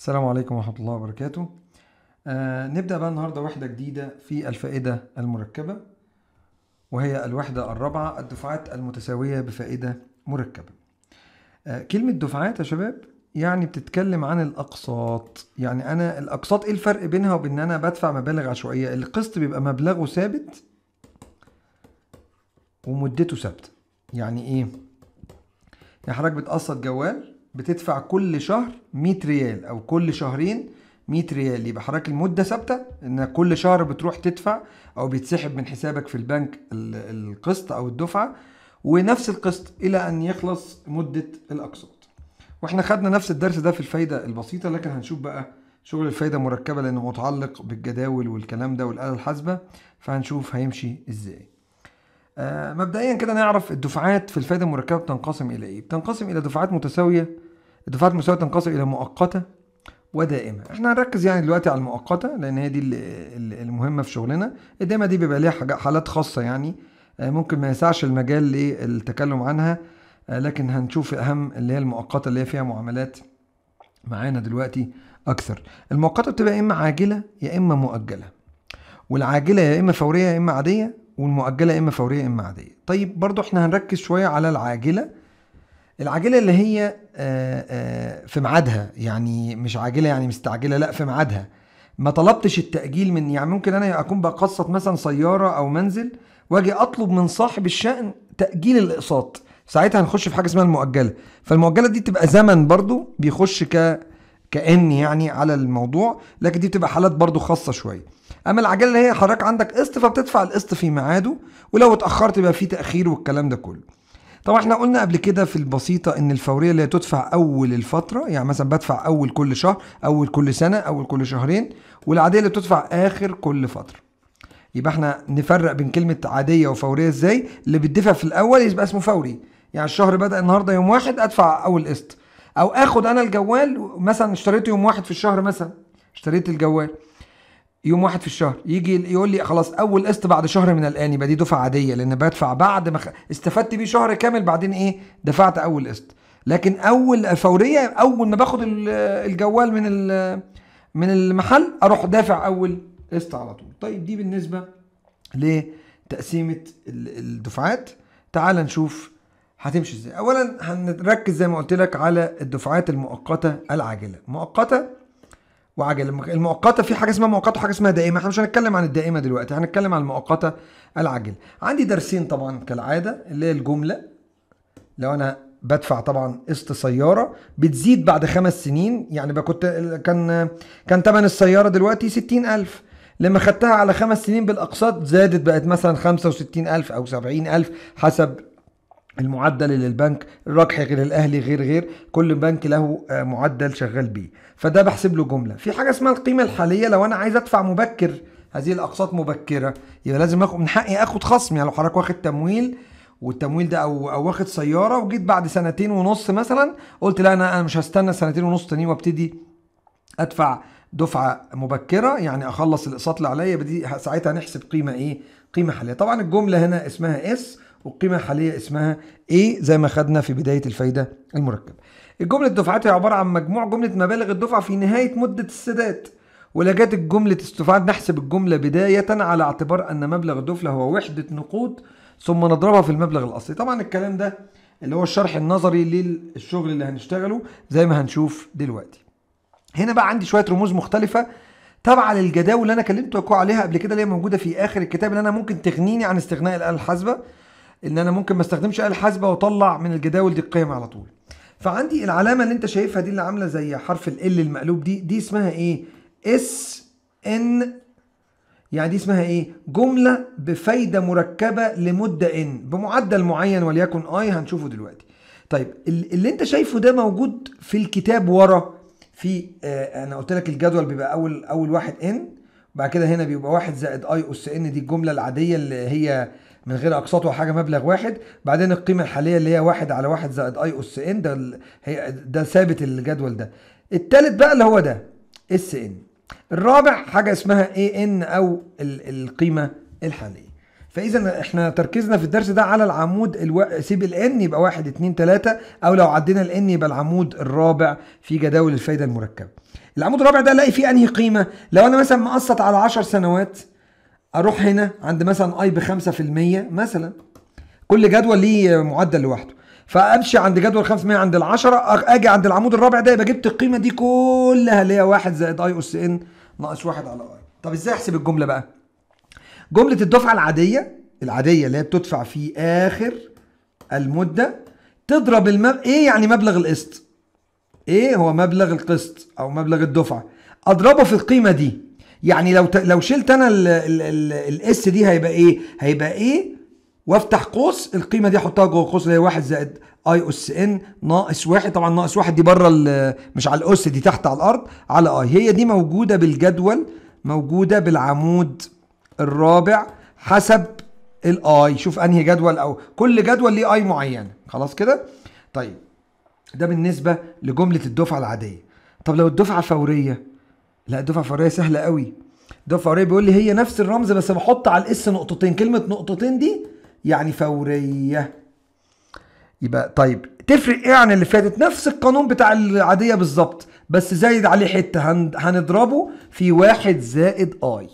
السلام عليكم ورحمة الله وبركاته آه نبدأ بقى النهاردة وحدة جديدة في الفائدة المركبة وهي الوحدة الرابعة الدفعات المتساوية بفائدة مركبة آه كلمة دفعات يا شباب يعني بتتكلم عن الأقساط يعني أنا الأقساط إيه الفرق بينها وبين أنا بدفع مبالغ عشوائية القسط بيبقى مبلغه ثابت ومدته ثابتة يعني إيه يعني حضرتك بتقسط جوال بتدفع كل شهر 100 ريال او كل شهرين 100 ريال يبقى حضرتك المده ثابته ان كل شهر بتروح تدفع او بيتسحب من حسابك في البنك القسط او الدفعه ونفس القسط الى ان يخلص مده الاقساط واحنا خدنا نفس الدرس ده في الفايده البسيطه لكن هنشوف بقى شغل الفايده مركبه لانه متعلق بالجداول والكلام ده والاله الحاسبه فهنشوف هيمشي ازاي آه، مبدئيا كده نعرف الدفعات في الفائده المركبه بتنقسم الى ايه بتنقسم الى دفعات متساويه الدفعات المتساويه تنقسم الى مؤقته ودائمه احنا هنركز يعني دلوقتي على المؤقته لان هي دي المهمه في شغلنا الدائمه دي بيبقى ليها حالات خاصه يعني آه، ممكن ما يسعش المجال للتكلم عنها آه، لكن هنشوف اهم اللي هي المؤقته اللي هي فيها معاملات معانا دلوقتي اكثر المؤقته بتبقى يا اما عاجله يا اما مؤجله والعاجله يا اما فوريه يا اما عاديه والمؤجله اما فوريه اما عاديه طيب برضو احنا هنركز شويه على العاجله العاجله اللي هي آه، آه، في ميعادها يعني مش عاجله يعني مستعجله لا في ميعادها ما طلبتش التاجيل من يعني ممكن انا اكون بقسط مثلا سياره او منزل واجي اطلب من صاحب الشأن تاجيل الاقساط ساعتها هنخش في حاجه اسمها المؤجله فالمؤجله دي تبقى زمن برضو بيخش ك كأن يعني على الموضوع لكن دي بتبقى حالات برضو خاصة شوية اما العجله اللي هي حضرتك عندك قسط فبتدفع القسط في ميعاده ولو اتاخرت يبقى في تاخير والكلام ده كله طبعا احنا قلنا قبل كده في البسيطه ان الفوريه اللي تدفع اول الفتره يعني مثلا بدفع اول كل شهر اول كل سنه اول كل شهرين والعاديه اللي بتدفع اخر كل فتره يبقى احنا نفرق بين كلمه عاديه وفوريه ازاي اللي بيدفع في الاول يبقى اسمه فوري يعني الشهر بدا النهارده يوم واحد ادفع اول قسط او اخد انا الجوال مثلا اشتريته يوم واحد في الشهر مثلا اشتريت الجوال يوم واحد في الشهر يجي يقول لي خلاص اول قسط بعد شهر من الان يبقى دي دفعه عاديه لان بدفع بعد ما استفدت بيه شهر كامل بعدين ايه دفعت اول قسط لكن اول فوريه اول ما باخد الجوال من من المحل اروح دافع اول قسط على طول طيب دي بالنسبه لتقسيمه الدفعات تعال نشوف هتمشي ازاي اولا هنركز زي ما قلت لك على الدفعات المؤقته العاجله مؤقته وعاجله المؤقته في حاجه اسمها مؤقته وحاجه اسمها دائمه احنا مش هنتكلم عن الدائمه دلوقتي هنتكلم عن المؤقته العاجله عندي درسين طبعا كالعاده اللي هي الجمله لو انا بدفع طبعا قسط سياره بتزيد بعد خمس سنين يعني كنت كان كان ثمن السياره دلوقتي 60000 لما خدتها على خمس سنين بالاقساط زادت بقت مثلا 65000 او 70000 حسب المعدل اللي البنك الربح غير الاهلي غير غير كل بنك له آه، معدل شغال بيه فده بحسب له جمله في حاجه اسمها القيمه الحاليه لو انا عايز ادفع مبكر هذه الاقساط مبكره يبقى لازم من حقي اخد خصم يعني لو حضرتك واخد تمويل والتمويل ده او او واخد سياره وجيت بعد سنتين ونص مثلا قلت لا انا انا مش هستنى سنتين ونص تانيين وابتدي ادفع دفعه مبكره يعني اخلص الاقساط اللي عليا ساعتها نحسب قيمه ايه قيمه حاليه طبعا الجمله هنا اسمها اس وقيمة الحالية اسمها ايه زي ما خدنا في بداية الفايدة المركبة الجملة الدفعات هي عبارة عن مجموع جملة مبالغ الدفعة في نهاية مدة السداد ولجات الجملة الدفعات نحسب الجملة بداية على اعتبار أن مبلغ الدفلة هو وحدة نقود ثم نضربها في المبلغ الأصلي طبعا الكلام ده اللي هو الشرح النظري للشغل اللي هنشتغله زي ما هنشوف دلوقتي هنا بقى عندي شوية رموز مختلفة تابعة للجداول اللي أنا كلمتكم عليها قبل كده اللي هي موجودة في آخر الكتاب اللي أنا ممكن تغنيني عن استغناء الآلة الحاسبة ان انا ممكن ما استخدمش آلة حاسبة واطلع من الجداول دي القيم على طول فعندي العلامة اللي انت شايفها دي اللي عاملة زي حرف ال المقلوب دي دي اسمها ايه اس ان يعني دي اسمها ايه جملة بفايدة مركبة لمدة ان بمعدل معين وليكن اي آه، هنشوفه دلوقتي طيب اللي انت شايفه ده موجود في الكتاب ورا في آه انا قلت لك الجدول بيبقى اول اول واحد ان بعد كده هنا بيبقى واحد زائد اي اس ان دي الجمله العاديه اللي هي من غير اقساط حاجه مبلغ واحد بعدين القيمه الحاليه اللي هي واحد على واحد زائد اي اس ان ده هي ده ثابت الجدول ده الثالث بقى اللي هو ده اس ان الرابع حاجه اسمها اي ان او القيمه الحاليه فاذا احنا تركيزنا في الدرس ده على العمود الو... سيب الان يبقى 1 2 3 او لو عدينا الان يبقى العمود الرابع في جداول الفايده المركبه العمود الرابع ده الاقي فيه انهي قيمه لو انا مثلا مقسط على 10 سنوات اروح هنا عند مثلا اي ب 5% مثلا كل جدول ليه معدل لوحده فامشي عند جدول 500 عند ال 10 اجي عند العمود الرابع ده يبقى جبت القيمه دي كلها اللي هي 1 زائد اي اس ان ناقص 1 على اي طب ازاي احسب الجمله بقى جمله الدفعه العاديه العاديه اللي هي بتدفع في اخر المده تضرب المب... ايه يعني مبلغ القسط ايه هو مبلغ القسط او مبلغ الدفعه اضربه في القيمه دي يعني لو لو شلت انا الاس دي هيبقى ايه هيبقى ايه وافتح قوس القيمه دي احطها جوه القوس اللي هي 1 زائد اي اس ان ناقص واحد طبعا ناقص واحد دي بره مش على الاس دي تحت على الارض على اي هي دي موجوده بالجدول موجوده بالعمود الرابع حسب الاي شوف انهي جدول او كل جدول ليه اي معين خلاص كده طيب ده بالنسبه لجمله الدفعه العاديه طب لو الدفعه فوريه لا الدفعه الفوريه سهله قوي الدفعه الفوريه بيقول لي هي نفس الرمز بس بحط على الاس نقطتين كلمه نقطتين دي يعني فوريه يبقى طيب تفرق ايه عن اللي فاتت نفس القانون بتاع العاديه بالظبط بس زايد عليه حته هنضربه في واحد زائد اي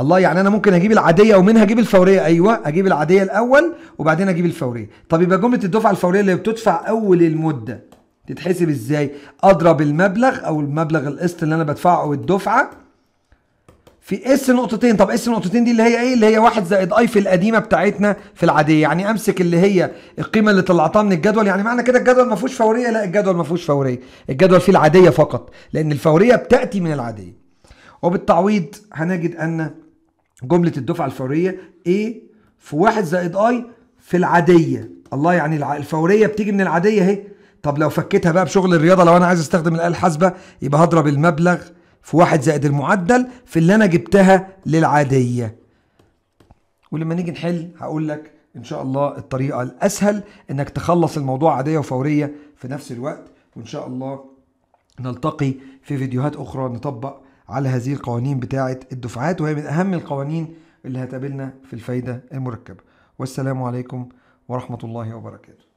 الله يعني انا ممكن اجيب العاديه ومنها اجيب الفوريه ايوه اجيب العاديه الاول وبعدين اجيب الفوريه طب يبقى جمله الدفعه الفوريه اللي بتدفع اول المده تتحسب ازاي اضرب المبلغ او المبلغ القسط اللي انا بدفعه او الدفعه في اس نقطتين طب اس نقطتين دي اللي هي ايه اللي هي واحد زائد اي في القديمه بتاعتنا في العاديه يعني امسك اللي هي القيمه اللي طلعتها من الجدول يعني معنى كده الجدول ما فيهوش فوريه لا الجدول ما فيهوش فوريه الجدول فيه العاديه فقط لان الفوريه بتاتي من العاديه وبالتعويض هنجد ان جمله الدفعه الفوريه ايه في واحد زائد اي في العاديه الله يعني الفوريه بتيجي من العاديه اهي طب لو فكيتها بقى بشغل الرياضه لو انا عايز استخدم الاله الحاسبه يبقى هضرب المبلغ في واحد زائد المعدل في اللي انا جبتها للعاديه ولما نيجي نحل هقول لك ان شاء الله الطريقه الاسهل انك تخلص الموضوع عاديه وفوريه في نفس الوقت وان شاء الله نلتقي في فيديوهات اخرى نطبق على هذه القوانين بتاعه الدفعات وهي من اهم القوانين اللي هتقابلنا في الفايده المركبه والسلام عليكم ورحمه الله وبركاته